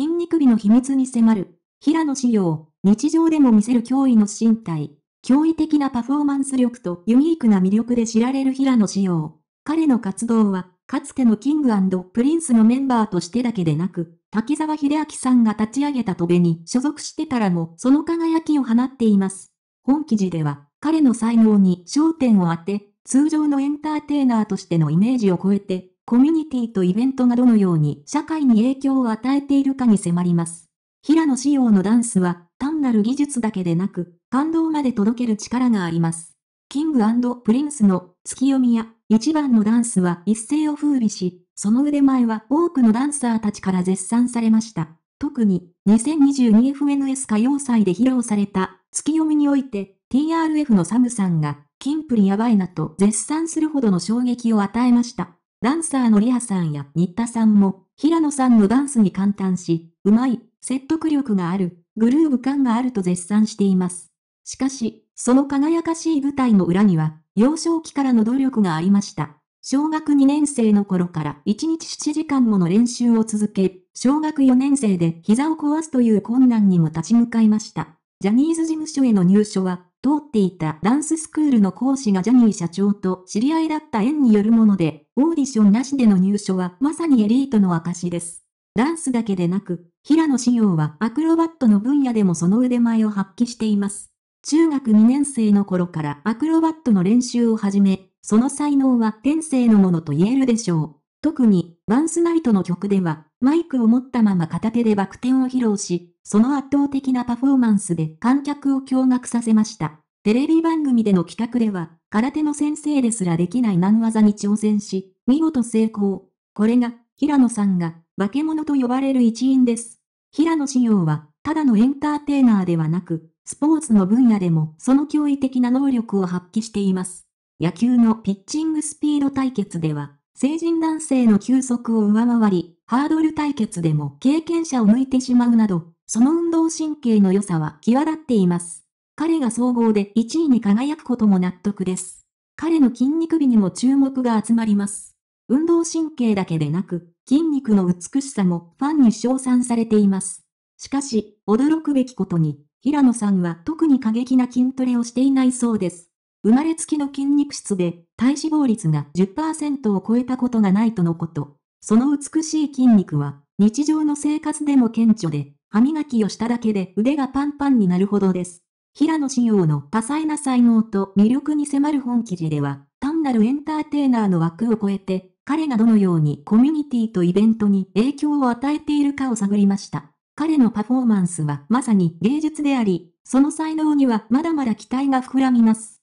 筋肉美の秘密に迫る、平野紫耀、日常でも見せる驚異の身体、驚異的なパフォーマンス力とユニークな魅力で知られる平野紫耀。彼の活動は、かつてのキングプリンスのメンバーとしてだけでなく、滝沢秀明さんが立ち上げた戸部に所属してからもその輝きを放っています。本記事では、彼の才能に焦点を当て、通常のエンターテイナーとしてのイメージを超えて、コミュニティとイベントがどのように社会に影響を与えているかに迫ります。平野仕様のダンスは単なる技術だけでなく、感動まで届ける力があります。キングプリンスの月読みや一番のダンスは一世を風靡し、その腕前は多くのダンサーたちから絶賛されました。特に 2022FNS 歌謡祭で披露された月読みにおいて TRF のサムさんがキンプリやばいなと絶賛するほどの衝撃を与えました。ダンサーのリアさんや新田さんも、平野さんのダンスに感嘆し、うまい、説得力がある、グルーブ感があると絶賛しています。しかし、その輝かしい舞台の裏には、幼少期からの努力がありました。小学2年生の頃から1日7時間もの練習を続け、小学4年生で膝を壊すという困難にも立ち向かいました。ジャニーズ事務所への入所は通っていたダンススクールの講師がジャニー社長と知り合いだった縁によるもので、オーディションなしでの入所はまさにエリートの証です。ダンスだけでなく、平野志陽はアクロバットの分野でもその腕前を発揮しています。中学2年生の頃からアクロバットの練習を始め、その才能は天性のものと言えるでしょう。特に、バンスナイトの曲では、マイクを持ったまま片手でバク転を披露し、その圧倒的なパフォーマンスで観客を驚愕させました。テレビ番組での企画では、空手の先生ですらできない難技に挑戦し、見事成功。これが、平野さんが、化け物と呼ばれる一因です。平野志陽は、ただのエンターテイナーではなく、スポーツの分野でもその驚異的な能力を発揮しています。野球のピッチングスピード対決では、成人男性の球速を上回り、ハードル対決でも経験者を抜いてしまうなど、その運動神経の良さは際立っています。彼が総合で1位に輝くことも納得です。彼の筋肉美にも注目が集まります。運動神経だけでなく、筋肉の美しさもファンに称賛されています。しかし、驚くべきことに、平野さんは特に過激な筋トレをしていないそうです。生まれつきの筋肉質で、体脂肪率が10%を超えたことがないとのこと。その美しい筋肉は、日常の生活でも顕著で、歯磨きをしただけで腕がパンパンになるほどです。平野紫耀の多彩な才能と魅力に迫る本記事では、単なるエンターテイナーの枠を超えて、彼がどのようにコミュニティとイベントに影響を与えているかを探りました。彼のパフォーマンスはまさに芸術であり、その才能にはまだまだ期待が膨らみます。